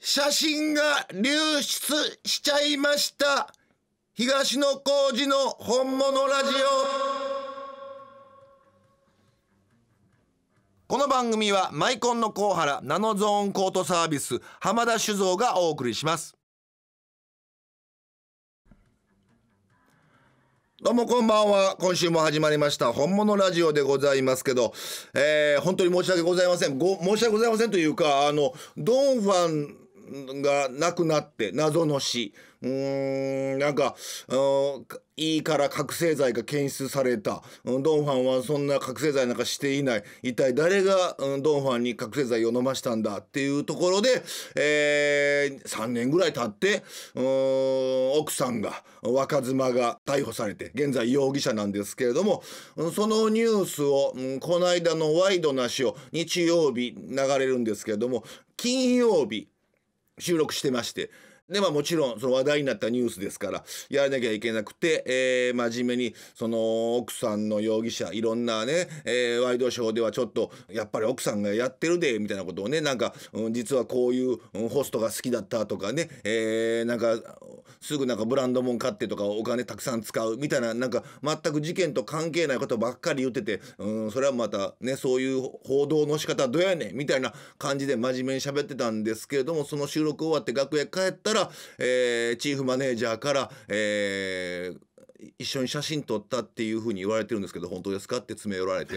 写真が流出しちゃいました東野幸治の本物ラジオこの番組はマイコンのコ原ナノゾーンコートサービス浜田酒造がお送りしますどうもこんばんは。今週も始まりました。本物ラジオでございますけど、えー、本当に申し訳ございません。ご申し訳ございませんというか、あの、ドンファンが亡くなって謎の死うんなんか胃から覚醒剤が検出された、うん、ドンファンはそんな覚醒剤なんかしていない一体誰が、ドンファンに覚醒剤を飲ましたんだっていうところで、えー、3年ぐらい経ってうん奥さんが若妻が逮捕されて現在容疑者なんですけれどもそのニュースを、うん、この間のワイドなしを日曜日流れるんですけれども金曜日収録してましてで、まあもちろん、その話題になったニュースですから、やらなきゃいけなくて、えー、真面目に、その、奥さんの容疑者、いろんなね、えー、ワイドショーではちょっと、やっぱり奥さんがやってるで、みたいなことをね、なんか、うん、実はこういう、うん、ホストが好きだったとかね、えー、なんか、すぐなんかブランドもん買ってとか、お金たくさん使う、みたいな、なんか、全く事件と関係ないことばっかり言ってて、うん、それはまた、ね、そういう報道の仕方どうやねん、みたいな感じで真面目に喋ってたんですけれども、その収録終わって楽屋帰ったら、、えー、チーフマネージャーから、えー、一緒に写真撮ったっていうふうに言われてるんですけど本当ですかって詰め寄られて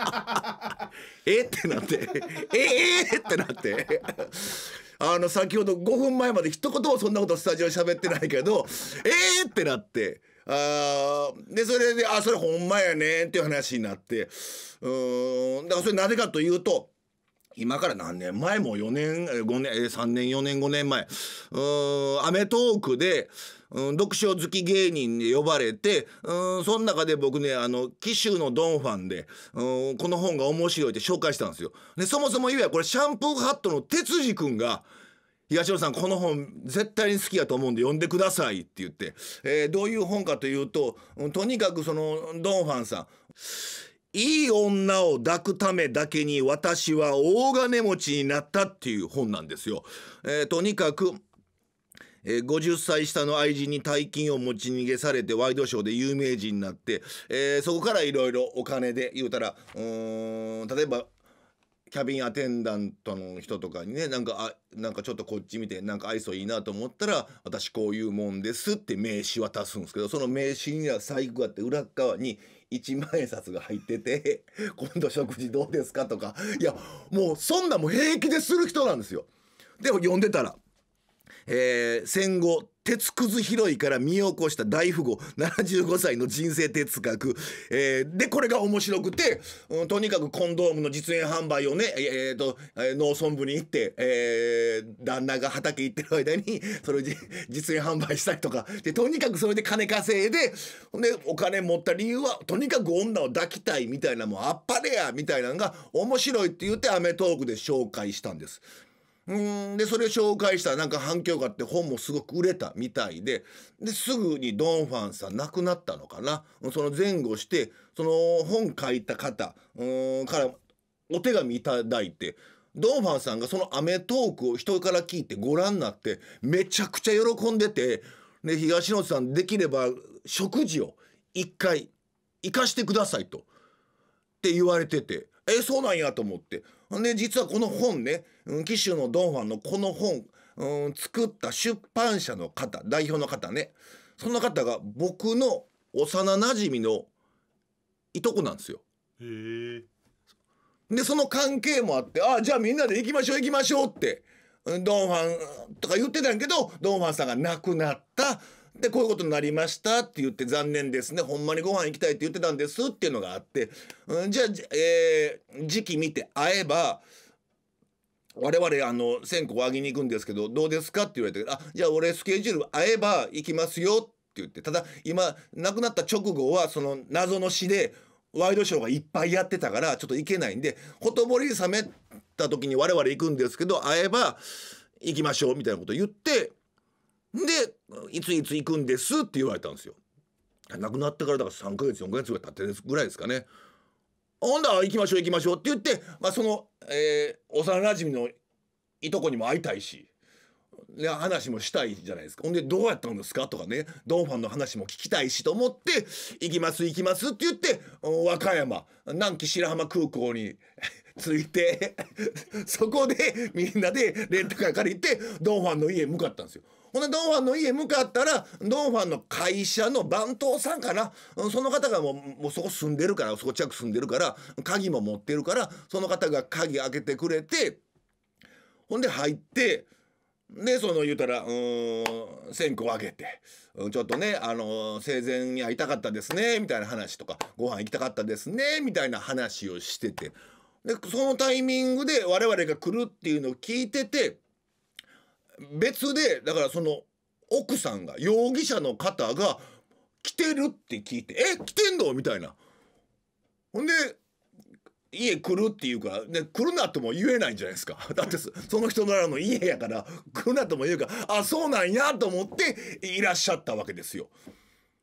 えってなってえー、ってなってあの先ほど5分前まで一言もそんなことスタジオで喋ってないけどえー、ってなってあでそれで「あそれほんまやねっていう話になってうんだからそれなぜかというと今から何年前も4年5年3年4年5年前アメトーーク』でうん読書好き芸人に呼ばれてうんその中で僕ねあの紀州のドンファンでうんこの本が面白いって紹介したんですよ。でそもそもいわゆるこれシャンプーハットの哲く君が東野さんこの本絶対に好きやと思うんで読んでくださいって言って、えー、どういう本かというと、うん、とにかくそのドンファンさんいい女を抱くためだけに私は大金持ちになったっていう本なんですよ。えー、とにかくえー、50歳下の愛人に大金を持ち逃げされてワイドショーで有名人になって、えー、そこからいろいろお金で言うたらうん例えばキャビンアテンダントの人とかにねなんかあなんかちょっとこっち見てなんか愛想いいなと思ったら私こういうもんですって名刺渡すんですけどその名刺には細工があって裏側に「1万円札が入ってて、今度食事どうですかとか、いや、もうそんなも平気でする人なんですよ。でも読んでたら、えー、戦後鉄くず拾いから見起こした大富豪75歳の人生哲学、えー、でこれが面白くて、うん、とにかくコンドームの実演販売をね、えーと、農村部に行って、えー、旦那が畑行ってる間にそれで実演販売したりとかでとにかくそれで金稼いででお金持った理由はとにかく女を抱きたいみたいなもうあっぱれやみたいなのが面白いって言って『アメトーーク』で紹介したんです。うんでそれを紹介したらなんか反響があって本もすごく売れたみたいでですぐにドン・ファンさん亡くなったのかなその前後してその本書いた方うんからお手紙いただいてドンファンさんがその『アメトーク』を人から聞いてご覧になってめちゃくちゃ喜んでてで東野さんできれば食事を一回生かしてくださいとって言われててえそうなんやと思ってで実はこの本ね紀州のドンファンのこの本、うん、作った出版社の方代表の方ねその方が僕の幼なじみのいとこなんですよ。でその関係もあってあじゃあみんなで行きましょう行きましょうってドンファンとか言ってたんやけどドンファンさんが亡くなったでこういうことになりましたって言って残念ですねほんまにご飯行きたいって言ってたんですっていうのがあって、うん、じゃあ、えー、時期見て会えば我々あの線香をあげに行くんですけどどうですかって言われて「あじゃあ俺スケジュール会えば行きますよ」って言ってただ今亡くなった直後はその謎の詩でワイドショーがいっぱいやってたからちょっと行けないんでほとぼり冷めた時に我々行くんですけど会えば行きましょうみたいなこと言ってでいついつ行くんですって言われたんですよ亡くなってからだから3ヶ月4ヶ月ぐらい経ってぐらいですかねほんだ行きましょう行きましょうって言って、まあ、その、えー、幼なじみのいとこにも会いたいし話もしたいじゃないですかほんでどうやったんですかとかねドンファンの話も聞きたいしと思って行きます行きますって言って和歌山南紀白浜空港に着 いてそこでみんなでレンタカー借りてドンファンの家へ向かったんですよ。ほんでドンファンの家向かったらドンファンの会社の番頭さんかなその方がもうもうそこ住んでるからそこ近く住んでるから鍵も持ってるからその方が鍵開けてくれてほんで入ってでその言うたらうん線香あげて、うん、ちょっとねあの生前に会いたかったですねみたいな話とかご飯行きたかったですねみたいな話をしててでそのタイミングで我々が来るっていうのを聞いてて。別でだからその奥さんが容疑者の方が来てるって聞いて「え来てんの?」みたいな。ほんで家来るっていうか、ね、来るなとも言えないんじゃないですか。だってその人ならの家やから来るなとも言うから、あ、そうなんやと思っていらっしゃったわけですよ。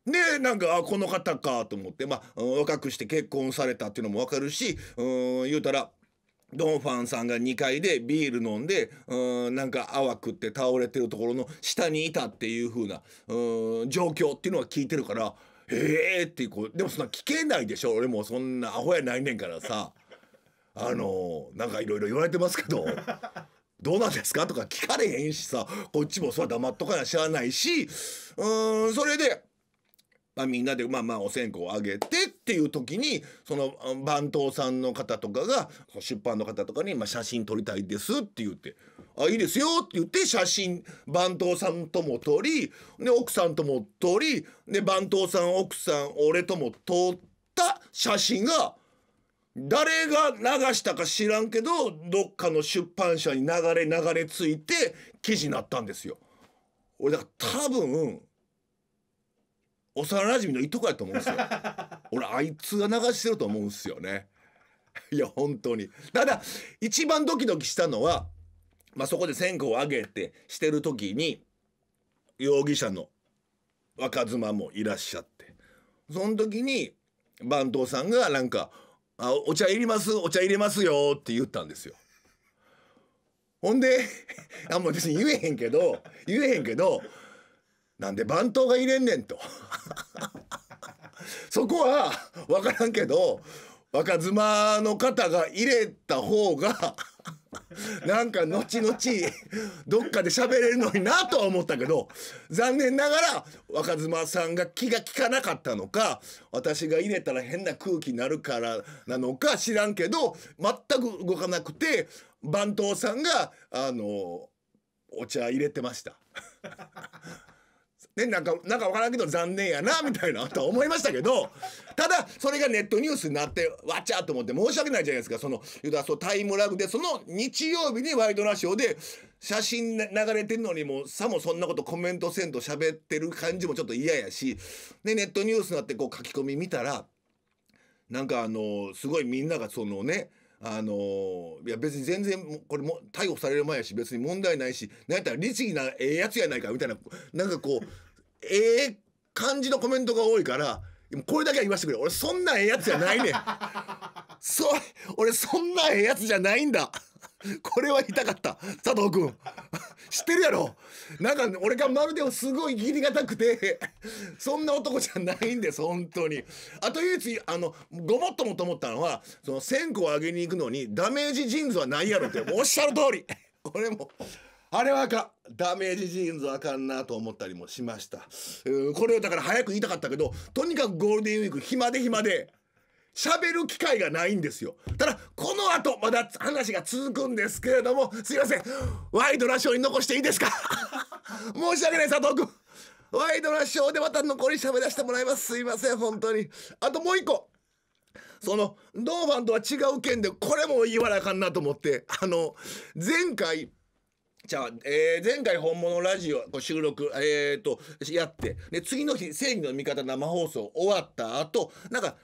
で、なんか、あ、この方かと思って、まあ、若くして結婚されたっていうのもわかるし、うん、言うたら、ドンファンさんが2階でビール飲んで、うん、なんか泡食って倒れてるところの下にいたっていう風な、うん、状況っていうのは聞いてるから、ええってこう、でもそんな聞けないでしょ俺もそんなアホやないねんからさ、あのー、なんかいろいろ言われてますけど、どうなんですかとか聞かれへんしさ、こっちもそら黙っとかな知らないし、うん、それで、まあみんなで、まあまあお線香をあげてっっていう時にその番頭さんの方とかが出版の方とかに、ま写真撮りたいですって言って。あいいですよって言って写真番頭さんとも撮りで奥さんとも撮りで番頭さん奥さん俺とも撮った写真が誰が流したか知らんけどどっかの出版社に流れ流れ着いて記事になったんですよ。俺だから多分幼馴染のいとこやと思うんですよ 俺あいつが流してると思うんですよねいや本当にただ一番ドキドキしたのは、まあ、そこで線香を上げてしてる時に容疑者の若妻もいらっしゃってその時に番頭さんがなんか「あお茶いりますお茶入れますよ」って言ったんですよ。ほんであもう別に言えへんけど言えへんけどなんで番頭が入れんねんと そこは分からんけど若妻の方が入れた方が なんか後々どっかで喋れるのになとは思ったけど残念ながら若妻さんが気が利かなかったのか私が入れたら変な空気になるからなのか知らんけど全く動かなくて番頭さんがあのお茶入れてました ね、なんか、なんかわからんけど残念やな、みたいな、とは思いましたけど、ただ、それがネットニュースになって、わっちゃと思って申し訳ないじゃないですか、その、ユそう、タイムラグで、その日曜日にワイドナショーで、写真流れてんのにも、さもそんなことコメントせんと喋ってる感じもちょっと嫌やし、で、ネットニュースになってこう書き込み見たら、なんかあの、すごいみんながそのね、あのいや別に全然これも逮捕される前やし別に問題ないしなんやったら律儀なええやつやないかみたいななんかこうええ感じのコメントが多いからこれだけは言わせてくれ俺そんなええやつじゃないねん そ俺そんなええやつじゃないんだこれは痛かった佐藤君知ってるやろなんか俺がまるですごい義理がたくてそんな男じゃないんです本当にあと唯一あのごもっともと思ったのはその線香をあげに行くのにダメージジーンズはないやろっておっしゃる通りこれもあれはあかん。ダメージジーンズあかんなと思ったりもしました。これをだから早く言いたかったけど、とにかくゴールデンウィーク暇で暇で。喋る機会がないんですよ。ただ、この後、まだ話が続くんですけれども、すいません。ワイドラショーに残していいですか 申し訳ない、佐藤君。ワイドラショーでまた残り喋らせてもらいます。すいません、本当に。あともう一個。その、ドーバンとは違う件で、これも言わなあかんなと思って、あの、前回、じゃあ、えー、前回本物ラジオ収録、えーと、やってで次の日正義の味方生放送終わった後なんか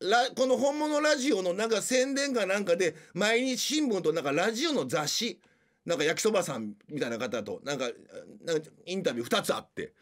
ラこの本物ラジオのなんか宣伝かなんかで毎日新聞となんかラジオの雑誌なんか焼きそばさんみたいな方となんかインタビュー2つあって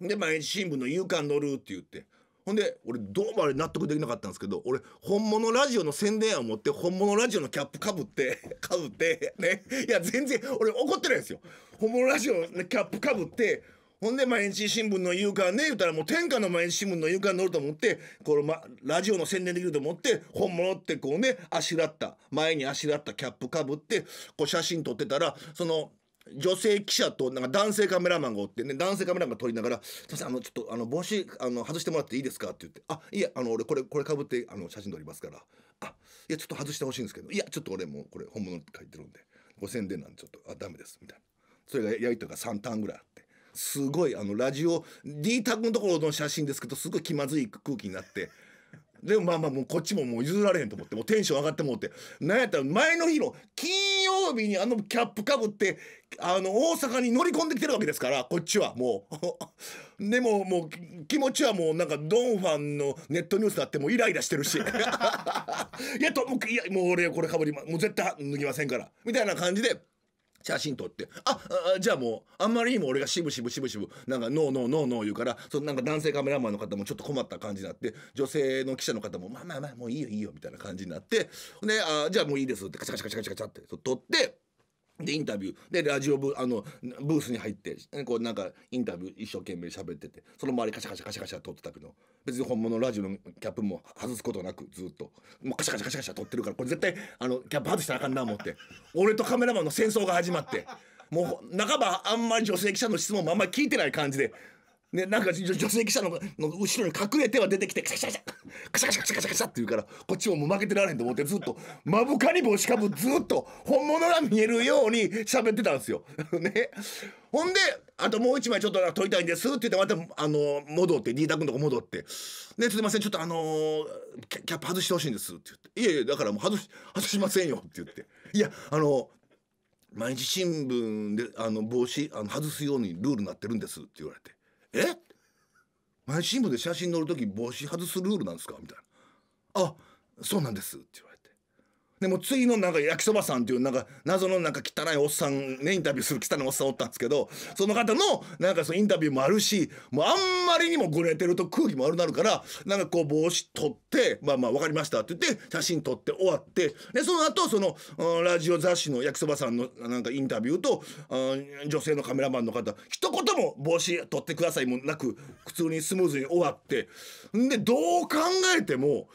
で毎日新聞の「夕刊乗る」って言ってほんで俺どうもあれ納得できなかったんですけど俺本物ラジオの宣伝案を持って本物ラジオのキャップかぶって かぶってねいや全然俺怒ってないですよ本物ラジオのキャップかぶってほんで毎日新聞の夕刊ね言ったらもう天下の毎日新聞の夕刊に載ると思ってこれ、ま、ラジオの宣伝できると思って本物ってこうねあしらった前にあしらったキャップかぶってこう写真撮ってたらその。女性記者となんか男性カメラマンがおってね男性カメラマンが撮りながら「すいませんあのちょっとあの帽子あの外してもらっていいですか?」って言って「あいやあの俺これこれかぶってあの写真撮りますからあいやちょっと外してほしいんですけどいやちょっと俺もうこれ本物って書いてるんでご宣伝なんでちょっとあダメです」みたいなそれがやりとりが3ターンぐらいあって。すごいあのラジオ D タグのところの写真ですけどすごい気まずい空気になってでもまあまあもうこっちももう譲られへんと思ってもうテンション上がってもうてなんやったら前の日の金曜日にあのキャップかぶってあの大阪に乗り込んできてるわけですからこっちはもう でももう気持ちはもうなんかドンファンのネットニュースだってもうイライラしてるし いやともういやもう俺これかぶりもう絶対脱ぎませんからみたいな感じで。写真撮って「ああじゃあもうあんまりにも俺がしぶしぶしぶしぶなんかノーノーノーノー言うからそのなんか男性カメラマンの方もちょっと困った感じになって女性の記者の方も「まあまあまあもういいよいいよ」みたいな感じになってであ「じゃあもういいです」ってカチャカチャカチャカチャって撮って。でインタビューでラジオブあのブースに入ってこうなんかインタビュー一生懸命喋っててその周りカシャカシャカシャカシャ撮ってたけど別に本物のラジオのキャップも外すことなくずっともうカシャカシャカシャカシャ撮ってるからこれ絶対あのキャップ外したらあかんな思って俺とカメラマンの戦争が始まってもう半ばあんまり女性記者の質問もあんまり聞いてない感じでね、なんか女性記者のの後ろに隠れては出てきてカシャカシャカシャカシャカシャカシャカシャって言うからこっちももう負けてられんと思ってずっとぶかに帽子かぶずっと本物が見えるように喋ってたんですよ。ね、ほんであともう一枚ちょっと撮りたいんですって言ってまたあの戻って新田君のとこ戻って「ねすいませんちょっとあのー、キャップ外してほしいんです」って言って「いやいやだからもう外し外しませんよ」って言って「いやあのー毎日新聞であの帽子あの外すようにルールになってるんです」って言われてえ毎新聞で写真載る時帽子外すルールなんですかみたいな「あそうなんです」って言われて。でも次のなんか焼きそばさんっていうなんか謎のなんか汚いおっさんねインタビューする汚いおっさんおったんですけどその方のなんかそのインタビューもあるしもうあんまりにもグレてると空気も悪なるからなんかこう帽子取ってまあまあ分かりましたって言って写真撮って終わってでその後その、ラジオ雑誌の焼きそばさんのなんかインタビューと、う女性のカメラマンの方一言も帽子取ってくださいもなく普通にスムーズに終わってでどう考えても。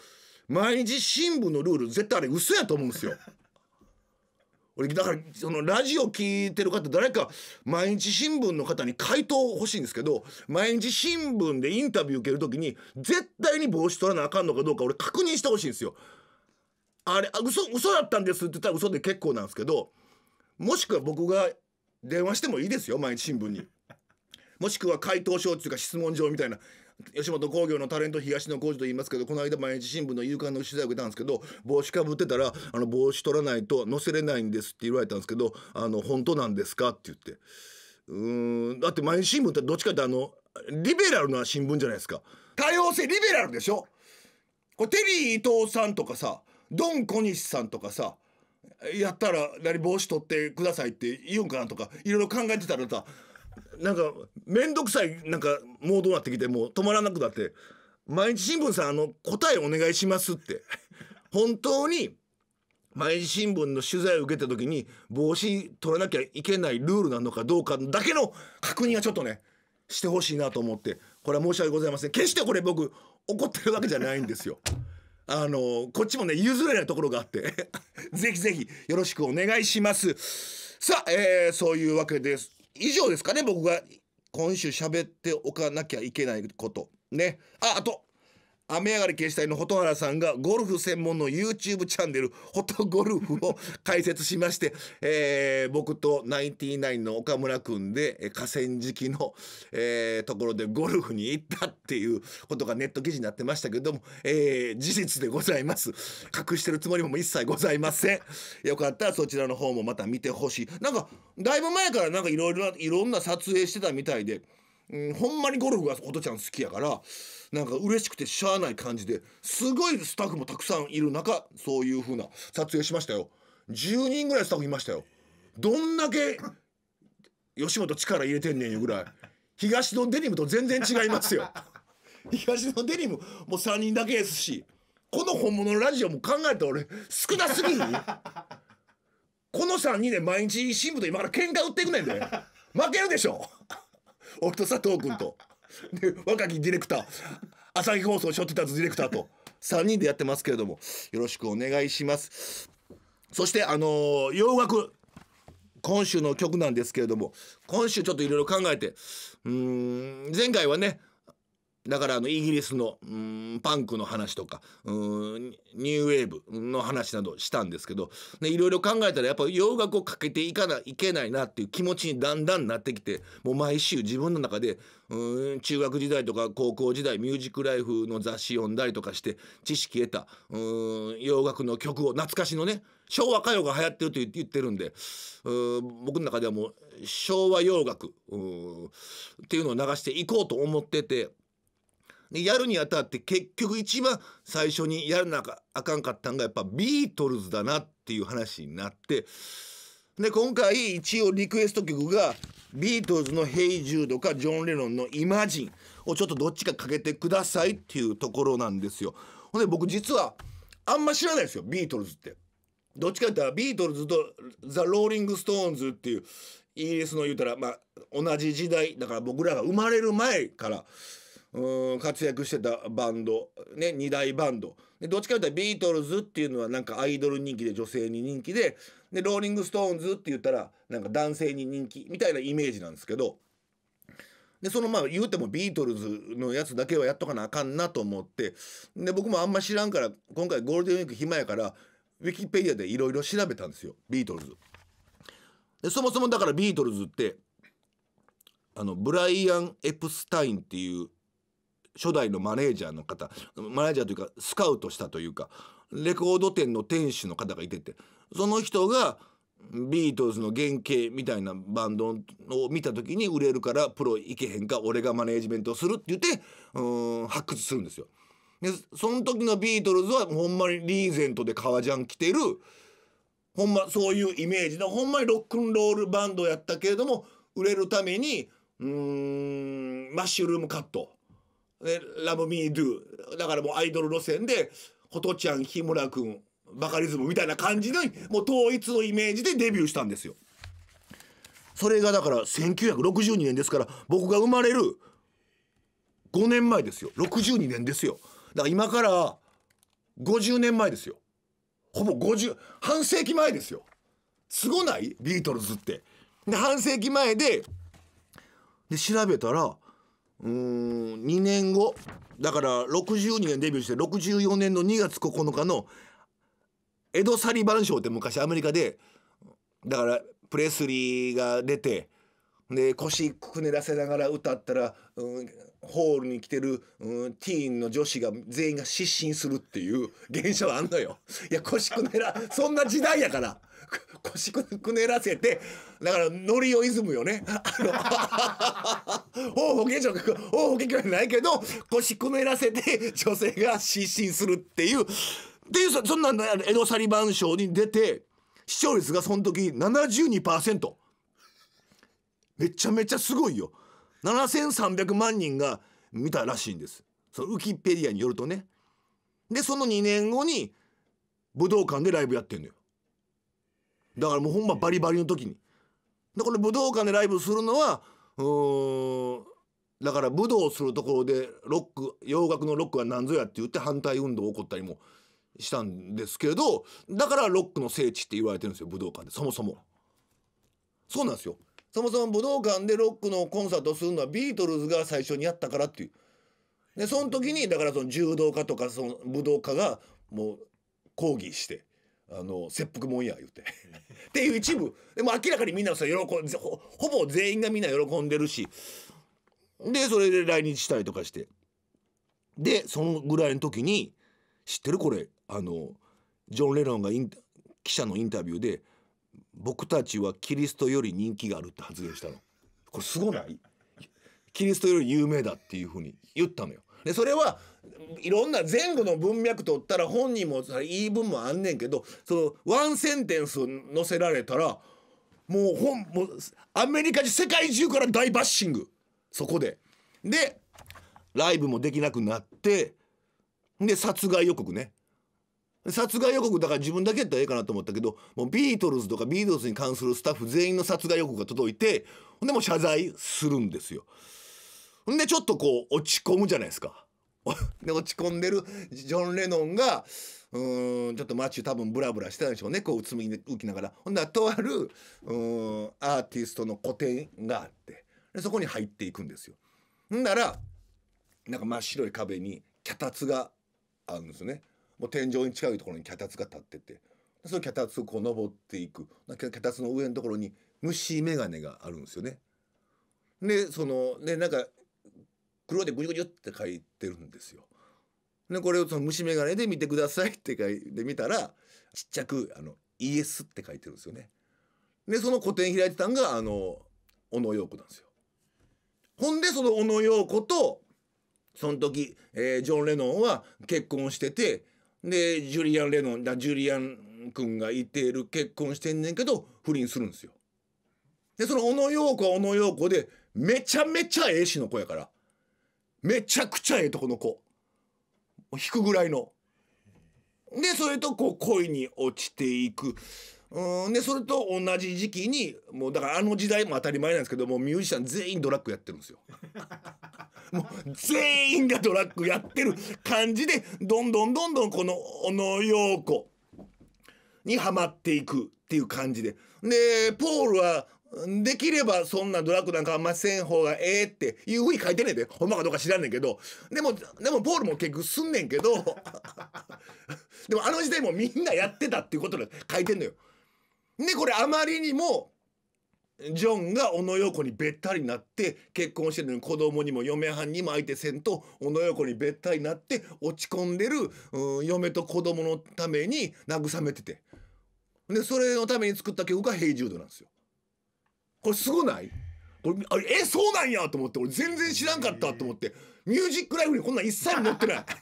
毎日新聞のルール絶対あれ嘘やと思うんですよ。俺だからそのラジオ聞いてる方誰か毎日新聞の方に回答欲しいんですけど毎日新聞でインタビュー受ける時に絶対に帽子取らなあかんのかどうか俺確認してほしいんですよ。あれあ嘘嘘だったんですって言ったら嘘で結構なんですけどもしくは僕が電話してもいいですよ毎日新聞に。もしくは回答書っていうか質問状みたいな吉本興業のタレント東野幸治と言いますけどこの間毎日新聞の夕刊の取材を受けたんですけど帽子かぶってたらあの帽子取らないと載せれないんですって言われたんですけどあの本当なんですかって言ってうんだって毎日新聞ってどっちかってあのリベラルな新聞じゃないですか多様性リベラルでしょこれテリー伊藤さんとかさドン小西さんとかさやったら何帽子取ってくださいって言うんかなとかいろいろ考えてたらさなんか面倒くさいなんかモードになってきてもう止まらなくなって「毎日新聞さんあの答えお願いします」って本当に毎日新聞の取材を受けた時に帽子取らなきゃいけないルールなのかどうかだけの確認はちょっとねしてほしいなと思ってこれは申し訳ございません決してこれ僕怒ってるわけじゃないんですよ。あのこっちもね譲れないところがあって ぜひぜひよろしくお願いします。さあ、えー、そういうわけです。以上ですかね、僕が今週喋っておかなきゃいけないこと。ね。あ、あと、雨上がり消したいの蛍原さんがゴルフ専門の YouTube チャンネル、フォトゴルフを開設しまして、えー、僕とナインティナインの岡村くんで、河川敷の、えー、ところでゴルフに行ったっていうことがネット記事になってましたけども、えー、事実でございます。隠してるつもりも一切ございません。よかったらそちらの方もまた見てほしい。なんか、だいぶ前からなんかいろいろ、いろんな撮影してたみたいで、うん、ほんまにゴルフが琴ちゃん好きやからなんか嬉しくてしゃあない感じですごいスタッフもたくさんいる中そういうふうな撮影しましたよ10人ぐらいスタッフいましたよどんだけ吉本力入れてんねんよぐらい東のデニムと全然違いますよ 東のデニムもう3人だけですしこの本物のラジオも考えた俺少なすぎこの3人で毎日新聞と今から喧嘩売っていくねんで負けるでしょ俺と佐藤君と で若きディレクター朝日放送しょってたつディレクターと3人でやってますけれどもよろしくお願いしますそしてあのー、洋楽今週の曲なんですけれども今週ちょっといろいろ考えてうん前回はねだからあのイギリスのうんパンクの話とかうんニューウェーブの話などしたんですけどいろいろ考えたらやっぱ洋楽をかけていかないけないなっていう気持ちにだんだんなってきてもう毎週自分の中でうん中学時代とか高校時代ミュージックライフの雑誌読んだりとかして知識得たうん洋楽の曲を懐かしのね昭和歌謡が流行ってると言ってるんでうん僕の中ではもう昭和洋楽っていうのを流していこうと思ってて。でやるにあたって結局一番最初にやらなあかんかったんがやっぱビートルズだなっていう話になってで今回一応リクエスト曲がビートルズの「ヘイジュード」かジョン・レノンの「イマジン」をちょっとどっちかかけてくださいっていうところなんですよ。ほんで僕実はあんま知らないですよビートルズって。どっちかって言ったらビートルズとザ・ローリング・ストーンズっていうイギリスの言うたらまあ同じ時代だから僕らが生まれる前からうん活躍してたバンド、ね、2大バンドでどっちかというとビートルズっていうのはなんかアイドル人気で女性に人気ででローリング・ストーンズって言ったらなんか男性に人気みたいなイメージなんですけどでそのまあ言うてもビートルズのやつだけはやっとかなあかんなと思ってで僕もあんま知らんから今回ゴールデンウィーク暇やからウィキペディアでいろいろ調べたんですよビートルズ。でそもそもだからビートルズってあのブライアン・エプスタインっていう初代のマネージャーの方マネージャーというかスカウトしたというかレコード店の店主の方がいててその人がビートルズの原型みたいなバンドを見た時に売れるからプロ行けへんか俺がマネージメントするって言ってうん発掘するんですよ。でその時のビートルズはほんまにリーゼントで革ジャン着てるほんまそういうイメージのほんまにロックンロールバンドやったけれども売れるためにうーんマッシュルームカットラブミードゥだからもうアイドル路線でホトちゃん日村君バカリズムみたいな感じのもう統一のイメージでデビューしたんですよ。それがだから1962年ですから僕が生まれる5年前ですよ62年ですよだから今から50年前ですよほぼ50半世紀前ですよすごないビートルズってで半世紀前でで調べたらうん2年だから62年デビューして64年の2月9日の江戸サリバン賞って昔アメリカでだからプレスリーが出てで腰くねらせながら歌ったら、うん、ホールに来てる、うん、ティーンの女子が全員が失神するっていう現象あんのよ。いや、腰くねら、そんな時代やから。腰くねらせて、だからノリをイズムよね。あの、ほうほ現象、ほうほじゃないけど、腰くねらせて女性が失神するっていう、っそんな江戸サリバン賞に出て、視聴率がその時72%。めちゃめちゃすごいよ。7300万人が見たらしいんですそのウキペディアによるとねでその2年後に武道館でライブやってんのよだからもうほんまバリバリの時にだから武道館でライブするのはうんだから武道するところでロック洋楽のロックは何ぞやって言って反対運動起こったりもしたんですけどだからロックの聖地って言われてるんですよ武道館でそもそもそうなんですよそもそも武道館でロックのコンサートするのはビートルズが最初にやったからっていうでその時にだからその柔道家とかその武道家がもう抗議してあの切腹もんや言うてっていう一部でも明らかにみんなさ喜んでほぼ全員がみんな喜んでるしでそれで来日したりとかしてでそのぐらいの時に知ってるこれあのジョン・レノンが記者のインタビューで「僕たちはキリストより人気があるって発言したのこれすごないキリストより有名だっていうふうに言ったのよでそれはいろんな前後の文脈取ったら本人も言い分もあんねんけどそのワンセンテンス載せられたらもう本もうアメリカ中世界中から大バッシングそこででライブもできなくなってで殺害予告ね殺害予告だから自分だけやったらええかなと思ったけどもうビートルズとかビートルズに関するスタッフ全員の殺害予告が届いてほんでもう謝罪するんですよ。ほんでちょっとこう落ち込むじゃないですか。で落ち込んでるジョン・レノンがうんちょっと街多分ブラブラしてたんでしょうねこううつむき浮きながらほんならとあるうんアーティストの個展があってでそこに入っていくんですよ。んならなんか真っ白い壁に脚立があるんですね。もう天井に近いところに脚立が立っててその脚立をこう登っていく脚立の上のところに虫眼鏡があるんですよね。でそのねなんか黒でグじゅぐって書いてるんですよ。でこれをその虫眼鏡で見てくださいって書いてみたらちっちゃくあのイエスって書いてるんですよね。でその個展開いてたんがあの小野陽子なんですよ。ほんでその小野陽子とその時、えー、ジョン・レノンは結婚しててでジュリアン・レノンだジュリアン君がいている結婚してんねんけど不倫するんですよ。でその小野陽子は小野陽子でめちゃめちゃええしの子やからめちゃくちゃええとこの子引くぐらいの。でそれとこう恋に落ちていく。うんでそれと同じ時期にもうだからあの時代も当たり前なんですけどもミュージシャン全員ドラッグやってるんですよ。もう全員がドラッグやってる感じでどんどんどんどんこの小野陽子にはまっていくっていう感じででポールはできればそんなドラッグなんかあんません方がええっていうふうに書いてんねんでほんまかどうか知らんねんけどでもでもポールも結局すんねんけど でもあの時代もみんなやってたっていうことで書いてんのよ。でこれあまりにもジョンが小野洋子にべったりなって結婚してるのに子供にも嫁はんにも相手せんと小野洋子にべったりなって落ち込んでる嫁と子供のために慰めててでそれのために作った曲が「平重度」なんですよ。これすごないこれあれえそうなんやと思って俺全然知らんかったと思って「ミュージックライフ」にこんなん一切載ってない。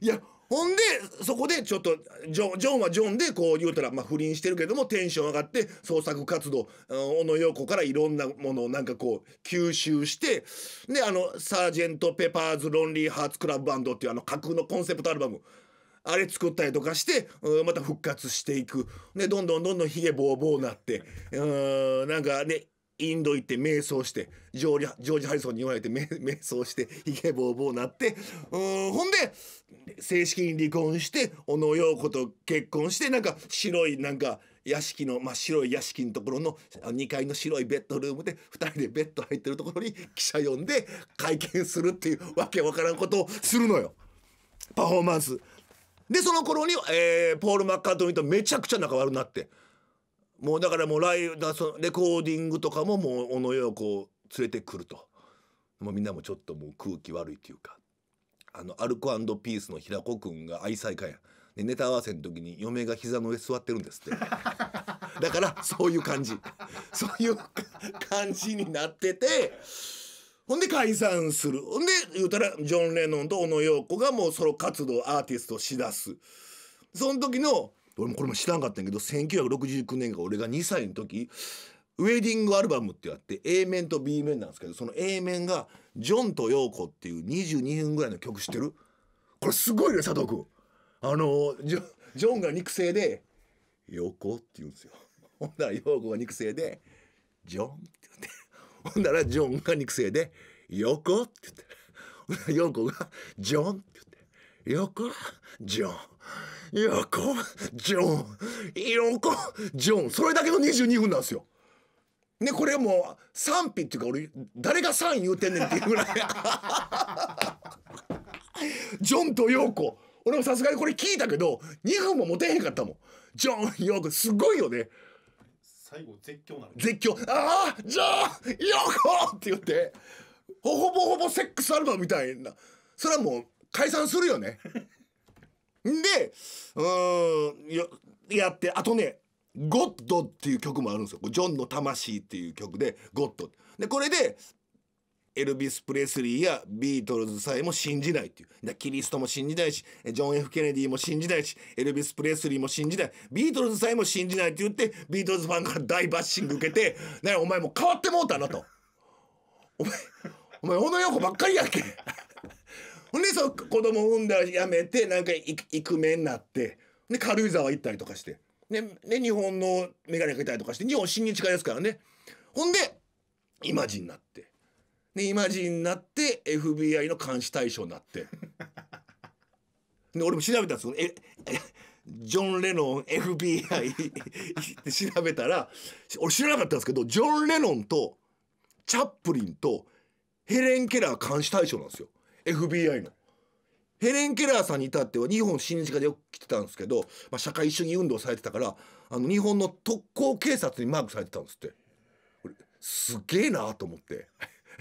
いやほんでそこでちょっとジョジョンはジョンでこう言うたら、まあ、不倫してるけどもテンション上がって創作活動小野洋子からいろんなものをなんかこう吸収してであの「サージェント・ペパーズ・ロンリー・ハーツ・クラブ・バンド」っていうあの架空のコンセプトアルバムあれ作ったりとかしてまた復活していくでどんどんどんどんひげぼうぼうなってうんなんかねインド行って瞑想してジョージジョージ・ハリソンに言われて 瞑想してイケボーボーなってうんほんで正式に離婚して小野陽子と結婚してなんか白いなんか屋敷の、まあ、白い屋敷のところの2階の白いベッドルームで2人でベッド入ってるところに記者呼んで会見するっていうわけわからんことをするのよパフォーマンス。でその頃に、えー、ポール・マッカートニーとめちゃくちゃ仲悪くなって。もうだからもうライだそのレコーディングとかももう小野洋子を連れてくるともうみんなもちょっともう空気悪いっていうかあのアルコピースの平子君が愛妻家やでネタ合わせの時に嫁が膝の上座ってるんですって だからそういう感じそういう感じになっててほんで解散するほんで言うたらジョン・レノンと小野洋子がもうソロ活動アーティストしだすその時の俺もこれも知らんかったんやけど1969年が俺が2歳の時ウェディングアルバムってあって A 面と B 面なんですけどその A 面がジョンとヨーコっていう22分ぐらいの曲知ってるこれすごいね佐藤君あのジョジョンが肉声で「ヨーコ」って言うんですよほんならヨーコが肉声で「ジョン」って言ってほんならジョンが肉声で「ヨーコ」って言ってほんならヨーコが「ジョン」ってよこジョンよこジョンよこジョンそれだけの22分なんですよ。ね、これもう賛否っていうか俺誰が賛言うてんねんっていうぐらい ジョンとヨ子コ俺もさすがにこれ聞いたけど2分も持てへんかったもんジョンヨ子コすごいよね最後絶叫なの絶叫ああジョンヨ子コって言ってほぼほぼセックスアルバムみたいなそれはもう解散するよね。でうんやってあとね「ゴッド」っていう曲もあるんですよ「ジョンの魂」っていう曲で「ゴッド」でこれでエルビス・プレスリーやビートルズさえも信じないっていうキリストも信じないしジョン・ F・ ケネディも信じないしエルビス・プレスリーも信じないビートルズさえも信じないって言ってビートルズファンから大バッシング受けて「お前もう変わってもうたな」と。お前お前小野洋子ばっかりやっけほんでそ子供産んだらやめてなんか行く目になってで軽井沢行ったりとかして。ね、ね、日本の眼鏡かけたりとかして、日本新日会ですからね。ほんで、イマジンになって。で、イマジンになって、FBI の監視対象になって。で、俺も調べたんですよ。え、ジョン・レノン FBI って調べたら、俺知らなかったんですけど、ジョン・レノンとチャップリンとヘレン・ケラー監視対象なんですよ。FBI の。ヘレン・ケラーさんに至っては日本新日課でよく来てたんですけど、まあ、社会主義運動されてたからあの日本の特攻警察にマークされてたんですってすげえなと思って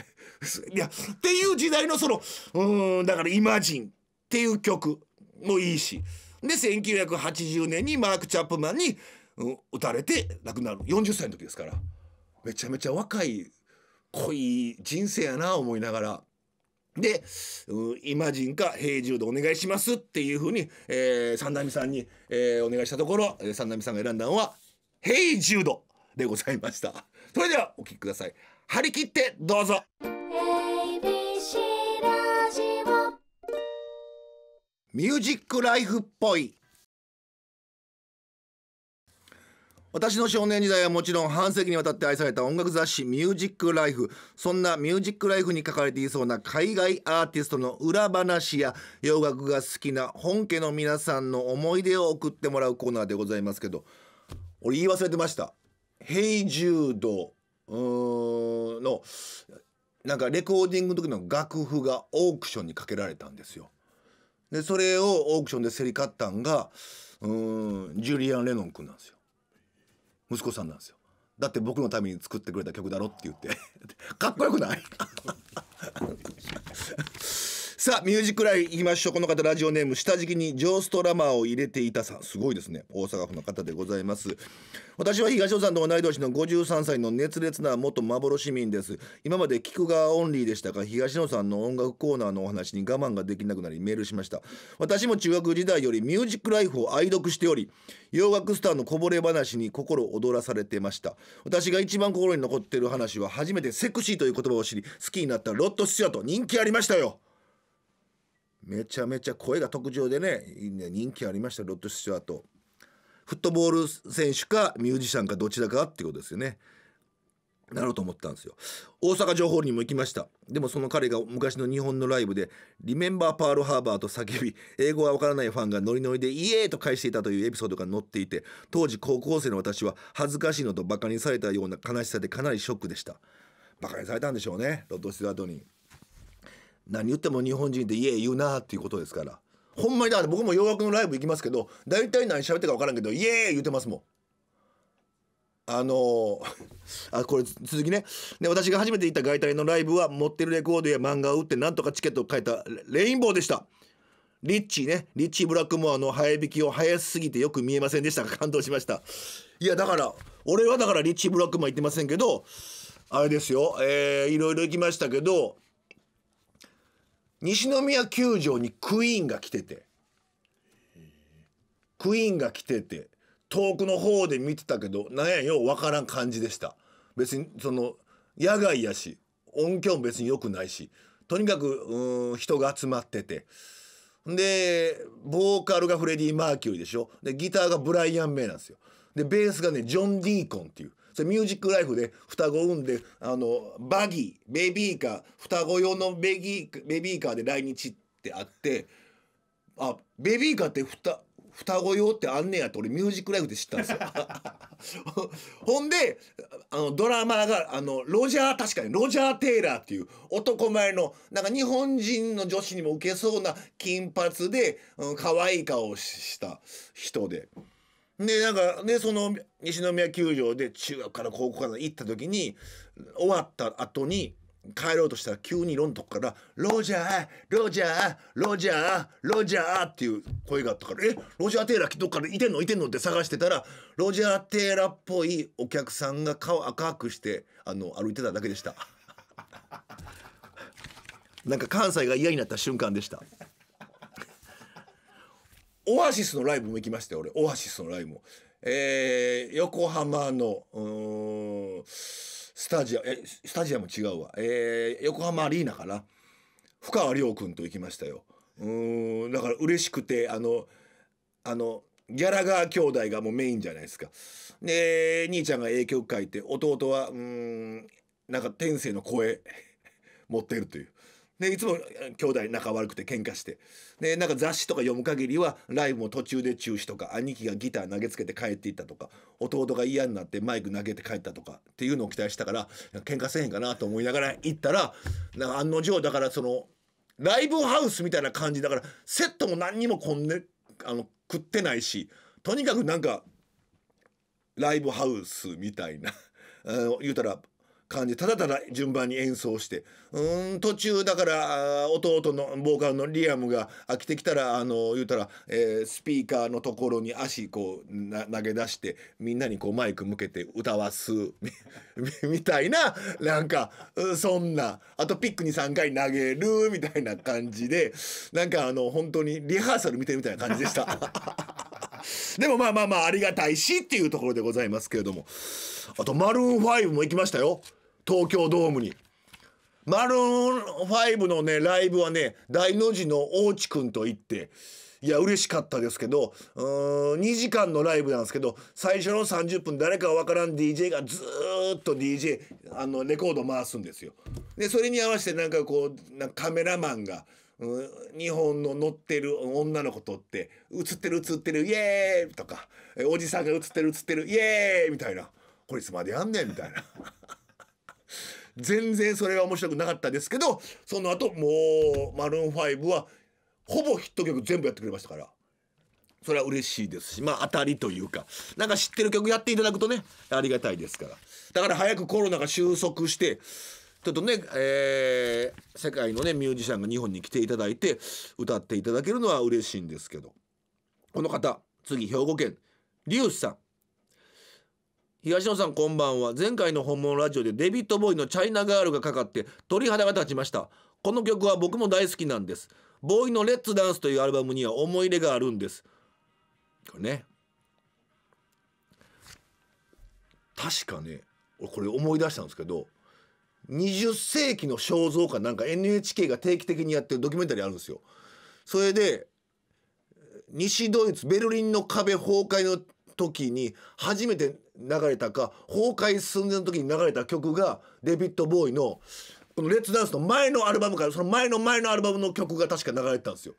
いやっていう時代のそのうんだから「イマジン」っていう曲もいいしで1980年にマーク・チャップマンに、うん、撃たれて亡くなる40歳の時ですからめちゃめちゃ若い濃い人生やな思いながら。で、イマジンか平重でお願いしますっていうふうに、えー、三波さんに、えー、お願いしたところ、三波さんが選んだのは、平重度でございました。それではお聴きください。張り切ってどうぞ。ミュージックライフっぽい私の少年時代はもちろん半世紀にわたって愛された音楽雑誌ミュージックライフ。そんなミュージックライフに書かれていそうな海外アーティストの裏話や洋楽が好きな本家の皆さんの思い出を送ってもらうコーナーでございますけど、俺言い忘れてました。ヘイジュードのなんかレコーディングの時の楽譜がオークションにかけられたんですよ。でそれをオークションで競り勝ったんがうんジュリアン・レノン君なんですよ。息子さんなんですよだって僕のために作ってくれた曲だろって言って かっこよくない さあミュージックラインいきましょうこの方ラジオネーム下敷きにジョーストラマーを入れていたさんすごいですね大阪府の方でございます私は東尾さんと同い年の53歳の熱烈な元幻民です今まで聞く側オンリーでしたが東野さんの音楽コーナーのお話に我慢ができなくなりメールしました私も中学時代よりミュージックライフを愛読しており洋楽スターのこぼれ話に心躍らされてました私が一番心に残っている話は初めてセクシーという言葉を知り好きになったロッド・スチュアート人気ありましたよめちゃめちゃ声が特徴でね人気ありましたロッド・スチュアートフットボール選手かミュージシャンかどちらかっていうことですよねなろうと思ったんですよ大阪城ホールにも行きましたでもその彼が昔の日本のライブで「リメンバーパールハーバー」と叫び英語はわからないファンがノリノリで「イエー!」と返していたというエピソードが載っていて当時高校生の私は恥ずかしいのとバカにされたような悲しさでかなりショックでしたバカにされたんでしょうねロッド・スチュアートに。何言っても日本人で「イエー言うな」っていうことですからほんまにだ僕も洋楽のライブ行きますけど大体何喋ってか分からんけど「イエー言ってますもん。あのー、あこれ続きねで私が初めて行った外体のライブは持ってるレコードや漫画を売ってなんとかチケットを買えたレインボーでしたリッチーねリッチー・ブラックモアの早引きを早すぎてよく見えませんでしたが感動しましたいやだから俺はだからリッチー・ブラックモア行ってませんけどあれですよえー、いろいろ行きましたけど西宮球場にクイーンが来ててクイーンが来てて遠くの方で見てたけどなんやようわからん感じでした別にその野外やし音響も別に良くないしとにかくうん人が集まっててでボーカルがフレディ・マーキュリーでしょでギターがブライアン・メイなんですよでベースがねジョン・ディーコンっていうそれミュージックライフで双子産んであのバギーベビーカー双子用のベギーベビーカーで来日ってあってあベビーカーって双双子用ってあんねやって俺ミュージックライフで知ったんですよ。ほんであのドラマーがあのロジャー確かにロジャー・テイラーっていう男前のなんか日本人の女子にもウケそうな金髪で、うん、可愛い顔をした人で。でなんかねその西宮球場で中学から高校から行った時に終わった後に帰ろうとしたら急にロンとこから「ロジャーロジャーロジャーロジャー」っていう声があったから「えロジャー・テーラーどっからいてんのいてんの?」って探してたらロジャー・テーラーっぽいお客さんが顔赤くしてあの歩いてただけでした なんか関西が嫌になった瞬間でしたオアシスのライブも行きましたよ俺オアシスのライブも。えー、横浜のスタジアムスタジアム違うわ、えー、横浜アリーナかな深川亮君と行きましたようんだから嬉しくてあのあのギャラガー兄弟がもうメインじゃないですかで兄ちゃんが英曲書いて弟はうんなんか天性の声 持ってるというね、いつも兄弟仲悪くて喧嘩して。で、なんか雑誌とか読む限りは、ライブも途中で中止とか、兄貴がギター投げつけて帰っていったとか、弟が嫌になってマイク投げて帰ったとかっていうのを期待したから、喧嘩せえへんかなと思いながら行ったら、なんか案の定、だからその、ライブハウスみたいな感じだから、セットも何にもこんね、あの、食ってないし、とにかくなんか、ライブハウスみたいな。言うたら感じただただ順番に演奏してうん途中だから弟のボーカルのリアムが飽きてきたらあの言うたら、えー、スピーカーのところに足こう投げ出してみんなにこうマイク向けて歌わす みたいななんかそんなあとピックに3回投げるみたいな感じでなんかあの本当にリハーサル見てるみたいな感じでした。でもまあまあまあありがたいしっていうところでございますけれども。あと、マルーン5も行きましたよ。東京ドームに。マルーン5のね、ライブはね、大の字の大地君と行って、いや、嬉しかったですけど、うーん、2時間のライブなんですけど、最初の30分、誰かわからん DJ がずっと DJ、あの、レコード回すんですよ。で、それに合わせてなんかこう、なんかカメラマンが、日本の乗ってる女の子とって映ってる映ってるイエーイとかおじさんが映ってる映ってるイエーイみたいなこいつまでやんねんみたいな全然それは面白くなかったですけどその後もうマルーン5はほぼヒット曲全部やってくれましたからそれは嬉しいですしまあ当たりというかなんか知ってる曲やっていただくとねありがたいですからだから早くコロナが収束してちょっとね、えー、世界のねミュージシャンが日本に来ていただいて歌っていただけるのは嬉しいんですけどこの方次兵庫県リュウスさん東野さんこんばんは前回の本物ラジオでデビッド・ボーイの「チャイナガール」がかかって鳥肌が立ちましたこの曲は僕も大好きなんですボーイの「レッツダンス」というアルバムには思い入れがあるんですこれね確かね俺これ思い出したんですけど20世紀の肖像かなんか NHK が定期的にやってるドキュメンタリーあるんですよそれで西ドイツベルリンの壁崩壊の時に初めて流れたか崩壊寸前の時に流れた曲がデビッド・ボーイのこの「レッツダンス」の前のアルバムからその前の前のアルバムの曲が確か流れてたんですよ。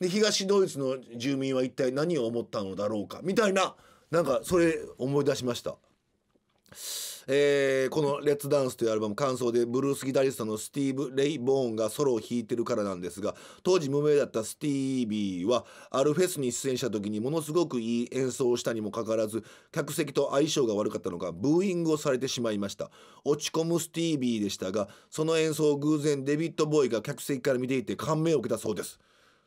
で東ドイツの住民は一体何を思ったのだろうかみたいななんかそれ思い出しました。えー、この「レッツダンス」というアルバム感想でブルースギタリストのスティーブ・レイ・ボーンがソロを弾いてるからなんですが当時無名だったスティービーはあるフェスに出演した時にものすごくいい演奏をしたにもかかわらず客席と相性が悪かったのかブーイングをされてしまいました落ち込むスティービーでしたがその演奏を偶然デビッド・ボーイが客席から見ていて感銘を受けたそうです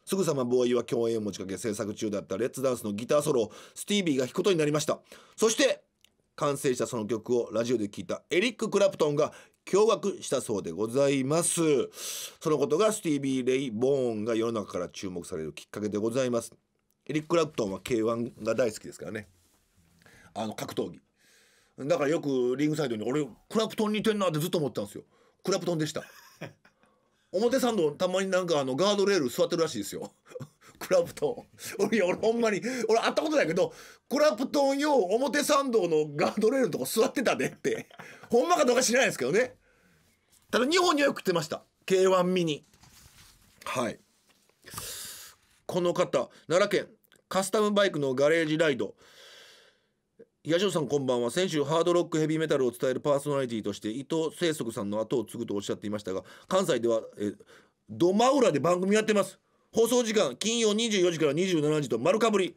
すぐさまボーイは共演を持ちかけ制作中だったレッツダンスのギターソロをスティービーが弾くことになりましたそして完成したその曲をラジオで聴いたエリック・クラプトンが驚愕したそうでございますそのことがスティービー・レイ・ボーンが世の中から注目されるきっかけでございますエリック・クラプトンは K1 が大好きですからねあの格闘技だからよくリングサイドに「俺クラプトン似てんな」ってずっと思ったんですよクラプトンでした 表参道たまになんかあのガードレール座ってるらしいですよクラプトン。いや、俺ほんまに、俺会ったことないけど、クラプトン用表参道のガードレールのとこ座ってたでって。ほんまかどうか知らないですけどね。ただ日本にはよく来てました。K1 ミニ。はい。この方、奈良県、カスタムバイクのガレージライド。東野さんこんばんは先週ハードロックヘビーメタルを伝えるパーソナリティとして伊藤清則さんの後を継ぐとおっしゃっていましたが関西ではえ土間ラで番組やってます放送時間金曜24時から27時と丸かぶり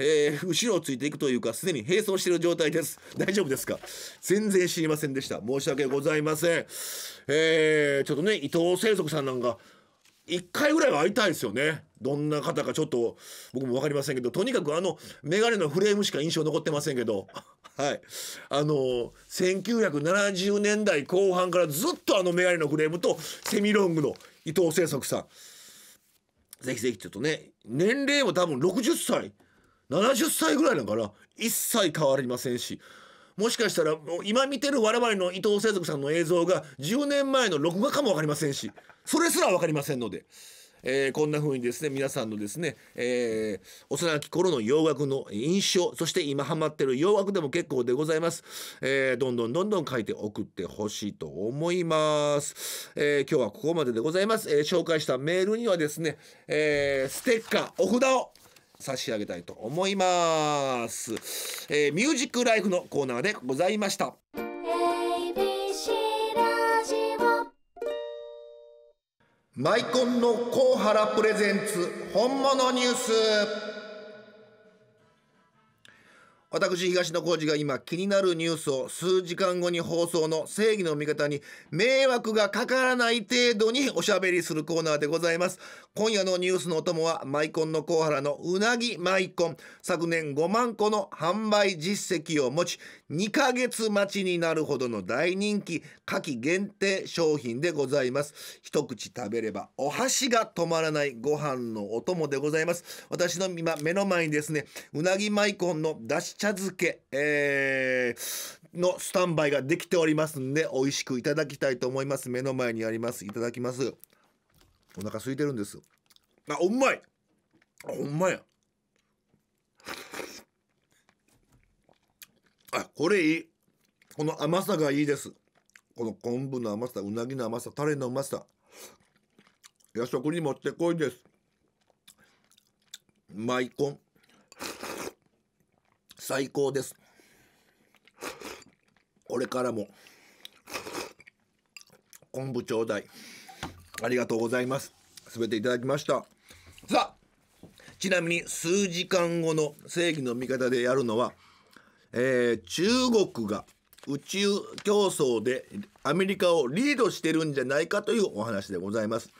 えー、後ろをついていくというかすでに並走している状態です 大丈夫ですか全然知りませんでした申し訳ございませんえー、ちょっとね伊藤清則さんなんか1回ぐらいは会いたいですよねどんな方かちょっと僕も分かりませんけどとにかくあの眼鏡のフレームしか印象残ってませんけど はいあの1970年代後半からずっとあの眼鏡のフレームとセミロングの伊藤清則さんぜひぜひちょっとね年齢も多分60歳70歳ぐらいだから一切変わりませんしもしかしたら今見てる我々の伊藤聖徳さんの映像が10年前の録画かも分かりませんしそれすら分かりませんので。えー、こんな風にですね皆さんのですね、えー、幼き頃の洋楽の印象そして今ハマってる洋楽でも結構でございます、えー、どんどんどんどん書いて送ってほしいと思います、え今日はここまででございます、え紹介したメールにはですね、えステッカーお札を差し上げたいと思います、えミュージックライフのコーナーでございましたマイコンのコウハラプレゼンツ本物ニュース私東野幸治が今気になるニュースを数時間後に放送の正義の味方に迷惑がかからない程度におしゃべりするコーナーでございます今夜のニュースのお供はマイコンの小原のうなぎマイコン昨年5万個の販売実績を持ち2ヶ月待ちになるほどの大人気夏季限定商品でございます一口食べればお箸が止まらないご飯のお供でございます私の今目の前にですねうなぎマイコンの出汁茶漬け、えー、のスタンバイができておりますんで美味しくいただきたいと思います目の前にありますいただきますお腹空いてるんですあうまいあほんまやあこれいいこの甘さがいいですこの昆布の甘さうなぎの甘さタレの甘さ夜食にもってこいですマイコン最高ですこれからも昆布ちょうだいありがとうございますすべていただきましたさあちなみに数時間後の正義の味方でやるのは、えー、中国が宇宙競争でアメリカをリードしてるんじゃないかというお話でございます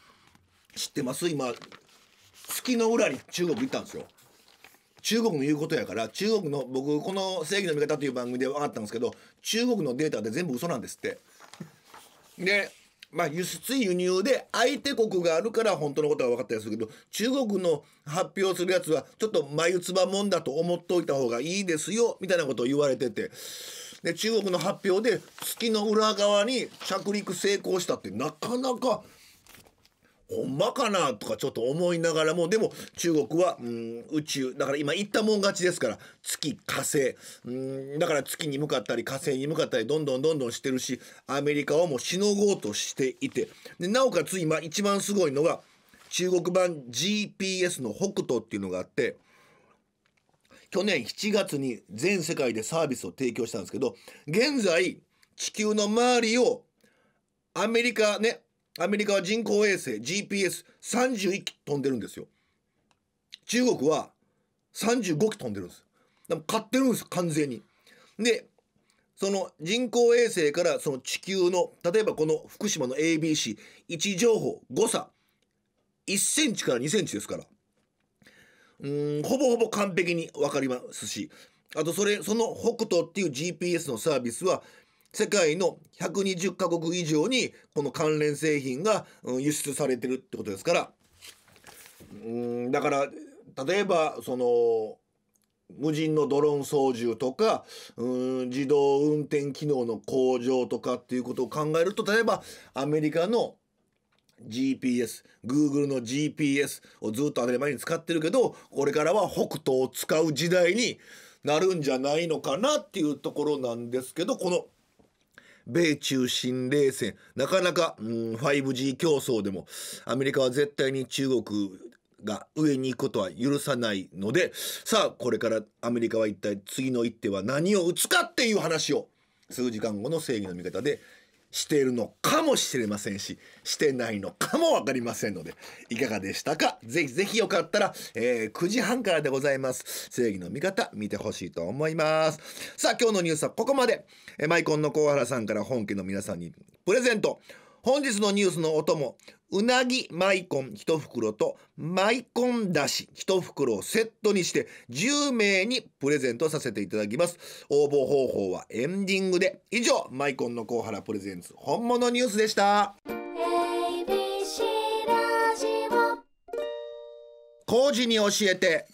知ってます今月の裏に中国行ったんですよ中国の言うことやから正義の味方」という番組で分かったんですけど中国のデータで全部嘘なんですって。でまあ、輸出輸入で相手国があるから本当のことは分かったりするけど中国の発表するやつはちょっと眉唾もんだと思っておいた方がいいですよみたいなことを言われててで中国の発表で月の裏側に着陸成功したってなかなかほんまかなとかちょっと思いながらもでも中国は、うん、宇宙だから今言ったもん勝ちですから月火星、うん、だから月に向かったり火星に向かったりどんどんどんどんしてるしアメリカをもうしのごうとしていてでなおかつ今一番すごいのが中国版 GPS の北斗っていうのがあって去年7月に全世界でサービスを提供したんですけど現在地球の周りをアメリカねアメリカは人工衛星 GPS31 機飛んでるんですよ中国は35機飛んでるんですでも買ってるんです完全にでその人工衛星からその地球の例えばこの福島の ABC 位置情報誤差1センチから2センチですからうんほぼほぼ完璧に分かりますしあとそれその北斗っていう GPS のサービスは世界の120カ国以上にこの関連製品が輸出されてるってことですからうんだから例えばその無人のドローン操縦とかうん自動運転機能の向上とかっていうことを考えると例えばアメリカの GPS、Google の GPS をずっと当たり前に使ってるけど、これからは北斗を使う時代になるんじゃないのかなっていうところなんですけど、この米中新冷戦なかなか、うん、5G 競争でもアメリカは絶対に中国が上に行くことは許さないのでさあこれからアメリカは一体次の一手は何を打つかっていう話を数時間後の正義の味方でしているのかもしれませんししてないのかも分かりませんのでいかがでしたかぜひぜひよかったら、えー、9時半からでございます正義の味方見てほしいと思いますさあ今日のニュースはここまで、マイコンの小原さんから本家の皆さんにプレゼント本日のニュースのお供うなぎマイコン一袋とマイコンだし一袋をセットにして10名にプレゼントさせていただきます応募方法はエンディングで以上マイコンのコウハラプレゼンツ本物ニュースでした工事に教えて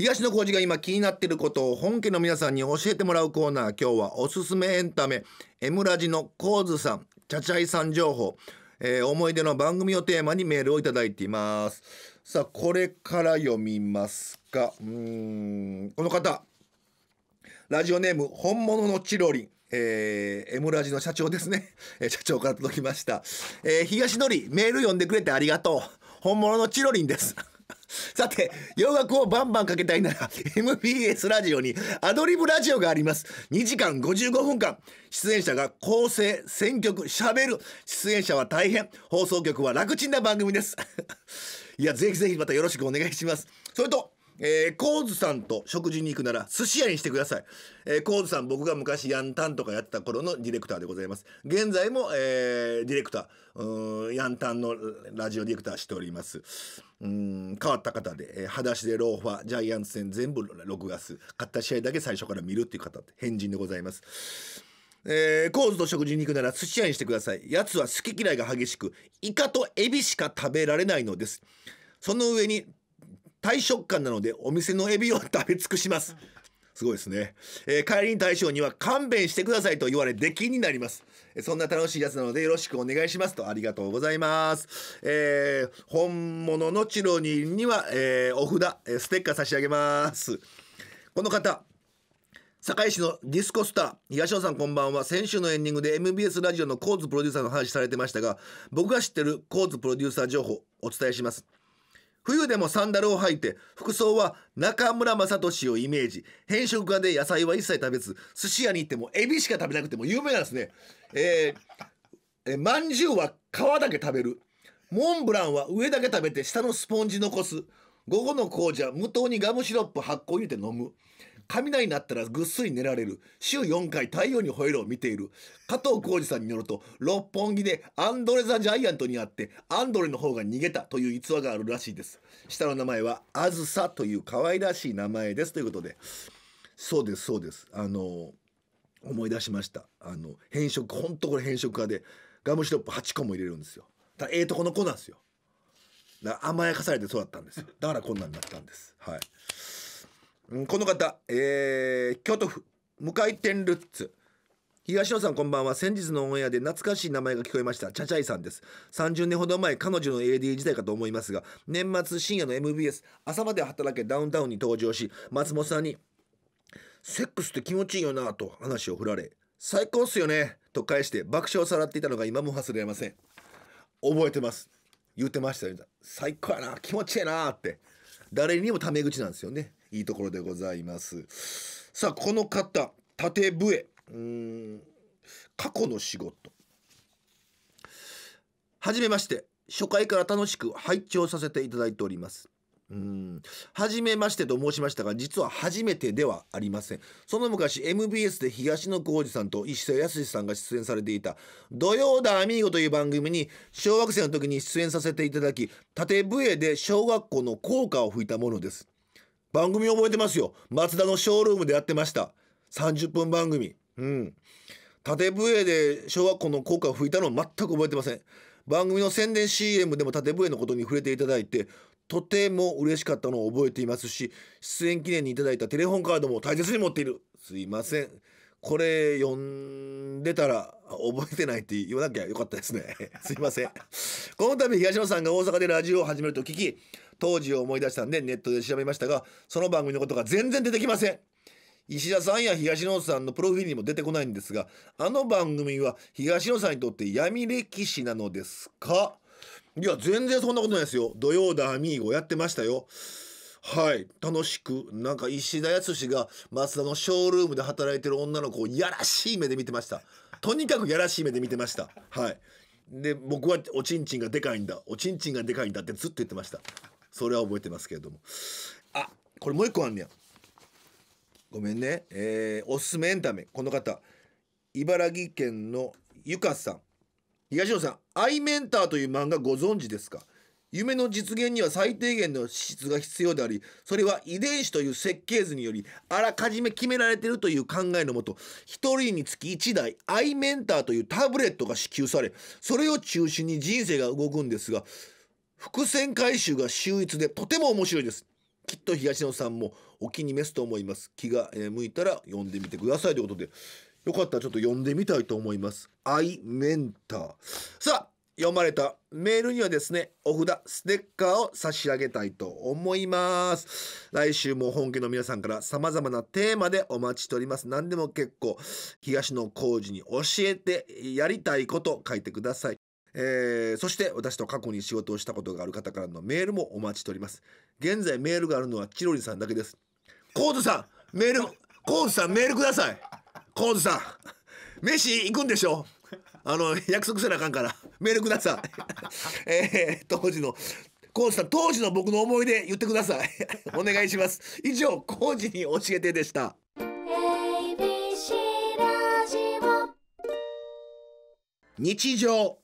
東野浩二が今気になっていることを本家の皆さんに教えてもらうコーナー今日はおすすめエンタメ M ラジのコーズさんチャチャイさん情報、えー、思い出の番組をテーマにメールをいただいていますさあこれから読みますかうんこの方ラジオネーム本物のチロリンえー、M ラジの社長ですね、社長から届きました、えー、東のりメール読んでくれてありがとう本物のチロリンですさて、洋楽をバンバンかけたいなら、MBS ラジオにアドリブラジオがあります。2時間55分間。出演者が構成、選曲、しゃべる。出演者は大変。放送局は楽ちんな番組です。いや、ぜひぜひまたよろしくお願いします。それと、えー、コーズさんと食事に行くなら寿司屋にしてください。えー、コーズさん、僕が昔ヤンタンとかやってた頃のディレクターでございます。現在も、えー、ディレクター、うん、ヤンタンのラジオディレクターしております。うん変わった方で、えー、裸足でローファー、ジャイアンツ戦全部録画す、買った試合だけ最初から見るっていう方、変人でございます。えー、コーズと食事に行くなら寿司屋にしてください。やつは好き嫌いが激しく、イカとエビしか食べられないのです。その上に大食感なのでお店のエビを食べ尽くします。すごいですね、えー、帰りに大将には勘弁してくださいと言われ出禁になりますそんな楽しいやつなのでよろしくお願いしますとありがとうございます、えー、本物のチロニンには、えー、お札、えステッカー差し上げますこの方堺市のディスコスター東野さんこんばんは先週のエンディングで MBS ラジオのコーズプロデューサーの話されてましたが僕が知ってるコーズプロデューサー情報お伝えします冬でもサンダルを履いて服装は中村雅俊をイメージ偏食家で野菜は一切食べず寿司屋に行ってもエビしか食べなくても有名なんですねえー、えまんじゅうは皮だけ食べるモンブランは上だけ食べて下のスポンジ残す午後の紅茶無糖にガムシロップ発酵入れて飲む雷になったらぐっすり寝られる。週4回太陽に吠えるを見ている。加藤浩二さんによると、六本木でアンドレ・ザ・ジャイアントに会って、アンドレの方が逃げたという逸話があるらしいです。下の名前は、あずさという可愛らしい名前です。ということで、そうです、そうです。あの、思い出しました。あの、変色、ほんとこれ変色家で、ガムシロップ8個も入れるんですよ。だええー、とこの子なんですよ。だ甘やかされて育ったんですよ。だからこんなんなったんです。はい。この方、えー、京都府向井天ルッツ東野さんこんばんは先日のオンエアで懐かしい名前が聞こえましたチャチャイさんです30年ほど前彼女の AD 時代かと思いますが年末深夜の MBS 朝まで働けダウンタウンに登場し松本さんに「セックスって気持ちいいよな」と話を振られ「最高っすよね」と返して爆笑をさらっていたのが今も忘れません覚えてます言ってましたよ、ね、最高やな気持ちいいなって誰にもタメ口なんですよねいいところでございますさあこの方縦笛うん過去の仕事はじめまして初回から楽しく拝聴させていただいておりますうん初めましてと申しましたが実は初めてではありませんその昔 MBS で東野幸治さんと石田康さんが出演されていた「土曜だアミーゴ」という番組に小学生の時に出演させていただき縦笛で小学校の校歌を吹いたものです番組覚えてますよ。松田のショールームでやってました。30分番組。うん。縦笛で小学校の校歌を吹いたのを全く覚えてません。番組の宣伝 CM でも縦笛のことに触れていただいて、とても嬉しかったのを覚えていますし、出演記念にいただいたテレホンカードも大切に持っている。すいません。これ読んでたら覚えてないって言わなきゃよかったですね すいませんこの度東野さんが大阪でラジオを始めると聞き当時を思い出したんでネットで調べましたがその番組のことが全然出てきません石田さんや東野さんのプロフィールにも出てこないんですがあの番組は東野さんにとって闇歴史なのですかいや全然そんなことないですよ土曜ダアミーゴやってましたよはい楽しくなんか石田康が松田のショールームで働いてる女の子をやらしい目で見てましたとにかくやらしい目で見てましたはいで僕はおちんちんがでかいんだおちんちんがでかいんだってずっと言ってましたそれは覚えてますけれどもあこれもう一個あんねやごめんねえー、おすすめエンタメこの方茨城県のゆかさん東野さん「アイメンター」という漫画ご存知ですか夢の実現には最低限の資質が必要でありそれは遺伝子という設計図によりあらかじめ決められているという考えのもと1人につき1台アイメンターというタブレットが支給されそれを中心に人生が動くんですが伏線回収が秀逸でとても面白いですきっと東野さんもお気に召すと思います気が向いたら読んでみてくださいということでよかったらちょっと読んでみたいと思いますアイメンターさあ読まれたメールにはですね、お札、ステッカーを差し上げたいと思います。来週も本家の皆さんから様々なテーマでお待ちしております。何でも結構、東野浩二に教えてやりたいこと書いてください。えー、そして私と過去に仕事をしたことがある方からのメールもお待ちしております。現在メールがあるのはチロリさんだけです。コーズさん、メール、コーズさんメールください。コーズさん、飯行くんでしょあの約束せなあかんからメールください えー、当時のコースさん当時の僕の思い出言ってください お願いします以上コージに教えてでした日常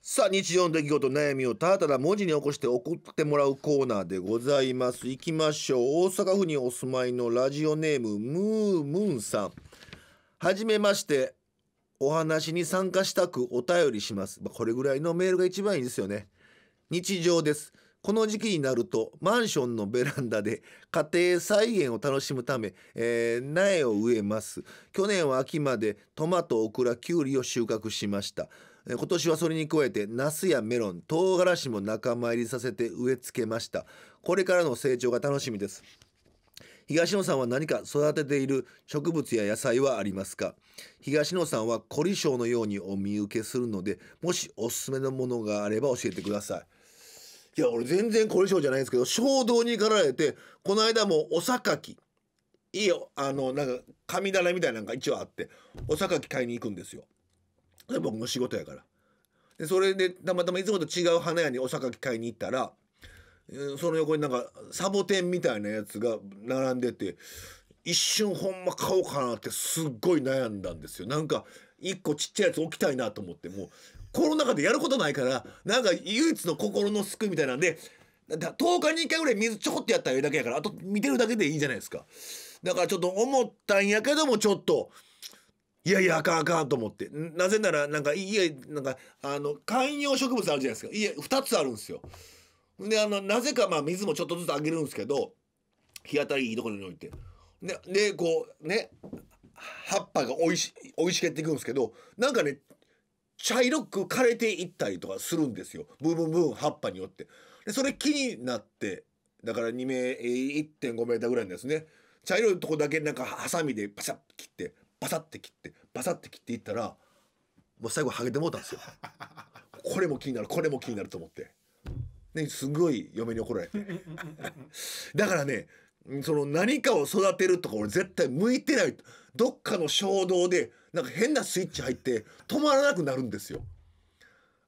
さあ日常の出来事悩みをただただ文字に起こして送ってもらうコーナーでございます行きましょう大阪府にお住まいのラジオネームムームーンさんはじめまして。お話に参加したくお便りします。まあ、これぐらいのメールが一番いいですよね。日常です。この時期になるとマンションのベランダで家庭菜園を楽しむため、えー、苗を植えます。去年は秋までトマト、オクラ、キュウリを収穫しました。今年はそれに加えてナスやメロン、唐辛子も仲間入りさせて植え付けました。これからの成長が楽しみです。東野さんは何か育てている植物や野菜はありますか東野さんは凝り性のようにお見受けするので、もしおすすめのものがあれば教えてください。いや、俺全然凝り性じゃないんですけど、衝動に駆られて、この間もお榊、いいよ、あの、なんか、神棚みたいなのが一応あって、お榊買いに行くんですよ。僕の仕事やから。でそれで、たまたまいつもと違う花屋にお榊買いに行ったら、その横になんかサボテンみたいなやつが並んでて一瞬ほんま買おうかなってすっごい悩んだんですよなんか一個ちっちゃいやつ置きたいなと思ってもうコロナ禍でやることないからなんか唯一の心の救いみたいなんでだ10日に1回ぐらい水ちょこっとやったらええだけやからあと見てるだけでいいじゃないですかだからちょっと思ったんやけどもちょっといやいやあかんあかんと思ってなぜならなんか家なんかあの観葉植物あるじゃないですか家2つあるんですよ。であのなぜかまあ水もちょっとずつあげるんですけど日当たりいいところに置いてででこうね葉っぱが生いし生茂っていくんですけどなんかね茶色く枯れていったりとかするんですよブンブンブン葉っぱによってでそれ気になってだから2名1.5メーターぐらいですね茶色いとこだけなんかハサミでパシャッ切ってパサッて切ってパサッて切っていったらもう最後ハゲてもうたんですよこれも気になるこれも気になると思って。ね、すごい嫁に怒られてだからねその何かを育てるとか俺絶対向いてないどっかの衝動でなんか変なスイッチ入って止まらなくなるんですよ。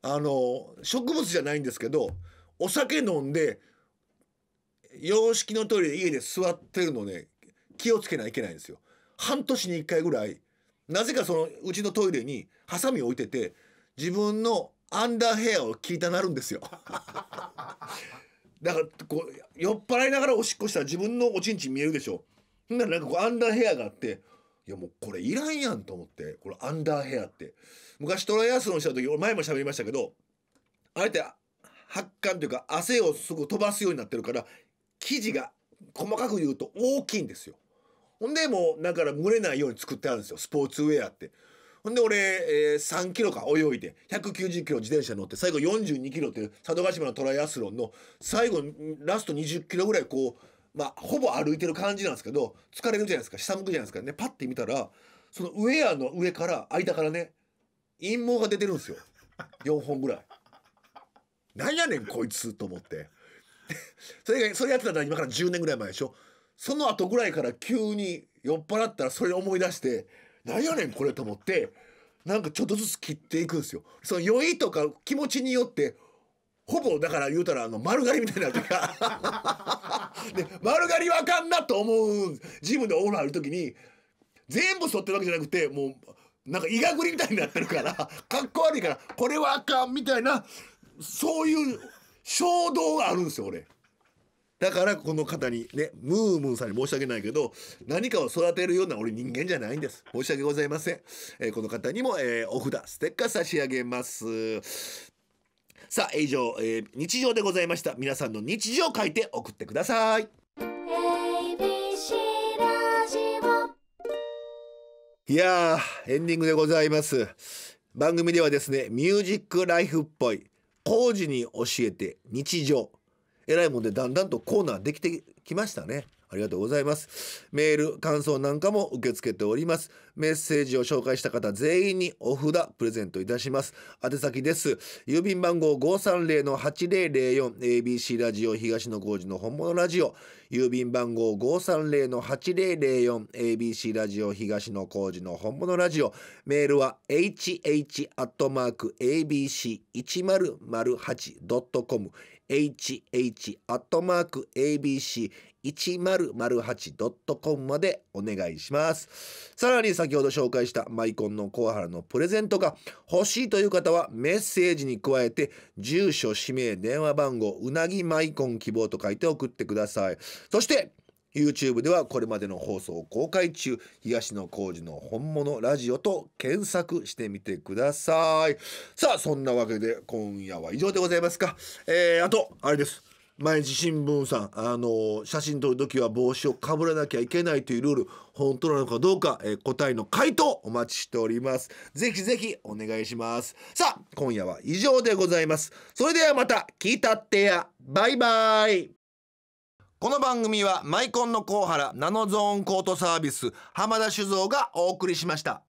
あの植物じゃないんですけどお酒飲んで洋式のトイレで家で座ってるのね気をつけないといけないんですよ。半年に1回ぐらいなぜかそのうちのトイレにハサミ置いてて自分のアンダーヘアを聞いたなるんですよだからこう酔っ払いながらおしっこしたら自分のおちんちん見えるでしょほんならなんかこうアンダーヘアがあっていやもうこれいらんやんと思ってこれアンダーヘアって昔トライアスロンした時俺前も喋りましたけどあえて発汗というか汗をすぐ飛ばすようになってるから生地が細かく言うと大きいんですよほんでもうだから蒸れないように作ってあるんですよスポーツウェアってほんで俺、えー、3キロか泳いで、190キロ自転車乗って、最後42キロっていう佐渡島のトライアスロンの、最後、ラスト20キロぐらいこう、まあ、ほぼ歩いてる感じなんですけど、疲れるじゃないですか、下向くじゃないですかね、パッて見たら、そのウェアの上から、間からね、陰謀が出てるんですよ。4本ぐらい。なんやねん、こいつ、と思って。それが、それやってたら今から10年ぐらい前でしょ。その後ぐらいから急に酔っ払ったらそれ思い出して、何やねんこれと思ってなんかちょっとずつ切っていくんですよ。その酔いとか気持ちによってほぼだから言うたらあの丸刈りみたいな時が で丸刈りはあかんなと思うジムでオーナーある時に全部剃ってるわけじゃなくてもうなんかいがぐりみたいになってるから かっこ悪いからこれはあかんみたいなそういう衝動があるんですよ俺。だからこの方にねムームーさんに申し訳ないけど何かを育てるような俺人間じゃないんです申し訳ございません、えー、この方にも、えー、お札ステッカー差し上げますさあ以上、えー、日常でございました皆さんの日常を書いて送ってくださいいやエンディングでございます番組ではですねミュージックライフっぽい工事に教えて日常えらいもんでだんだんとコーナーできてきましたね。ありがとうございます。メール、感想なんかも受け付けております。メッセージを紹介した方全員にお札プレゼントいたします宛先です郵便番号 530-8004ABC ラジオ東野幸治の本物ラジオ郵便番号 530-8004ABC ラジオ東野幸治の本物ラジオメールは hh.abc1008.com hh.abc1008.com までお願いしますさらに先先ほど紹介したマイコンのコアハラのプレゼントが欲しいという方はメッセージに加えて住所、氏名、電話番号、うなぎマイコン希望と書いて送ってください。そして YouTube ではこれまでの放送公開中東野幸治の本物ラジオと検索してみてくださいさあそんなわけで今夜は以上でございますかえー、あとあれです毎日新聞さんあの写真撮る時は帽子をかぶらなきゃいけないというルール本当なのかどうか、えー、答えの回答お待ちしておりますぜひぜひお願いしますさあ今夜は以上でございますそれではまた聞いたってやバイバイこの番組はマイコンのコ原ナノゾーンコートサービス浜田酒造がお送りしました